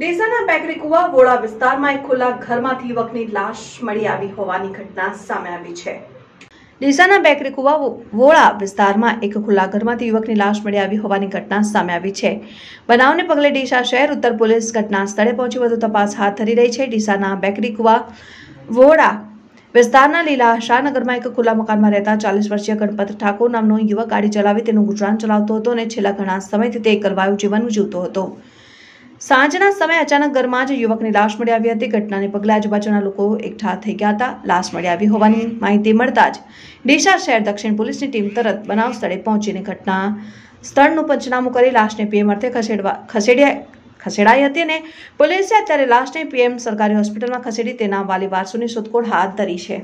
Desana bakery કુવા વોળા વિસ્તારમાં એક ખુલ્લા ઘરમાંથી યુવકની લાશ મળી આવી હોવાની ઘટના સામે આવી છે ડીસાના બેકરી કુવા વોળા વિસ્તારમાં એક ખુલ્લા ઘરમાંથી યુવકની લાશ મળી આવી હોવાની ઘટના સામે આવી છે બનાવને પગલે ડીસા શહેર ઉત્તર પોલીસ ઘટના સ્થળે પહોંચી વધુ તપાસ હાથ ધરી રહી છે ડીસાના બેકરી કુવા વોળા વિસ્તારના લીલા શાહનગરમાં એક ખુલ્લા મકાનમાં રહેતા ચાલીસ વર્ષીય ગણપત ઠાકોર નામનો યુવક ગાડી ચલાવી તેનું ગુજરાન ચલાવતો હતો અને છેલ્લા ઘણા સમયથી તે કરવાયું જીવન જીવતો હતો સાંજના સમયે અચાનક ઘરમાં જ યુવકની લાશ મળી આવી હતી ઘટનાને પગલે આજુબાજુના લોકો એકઠા થઈ ગયા હતા લાશ મળી આવી હોવાની માહિતી મળતા જ ડીસા શહેર દક્ષિણ પોલીસની ટીમ તરત બનાવ સ્થળે પહોંચીને ઘટના સ્થળનું પંચનામું કરી લાશને પીએમ અર્થે ખસેડવા ખસેડ્યા ખસેડાઈ હતી અને પોલીસે અત્યારે લાશને પીએમ સરકારી હોસ્પિટલમાં ખસેડી તેના વાલી વારસોની શોધખોળ હાથ ધરી છે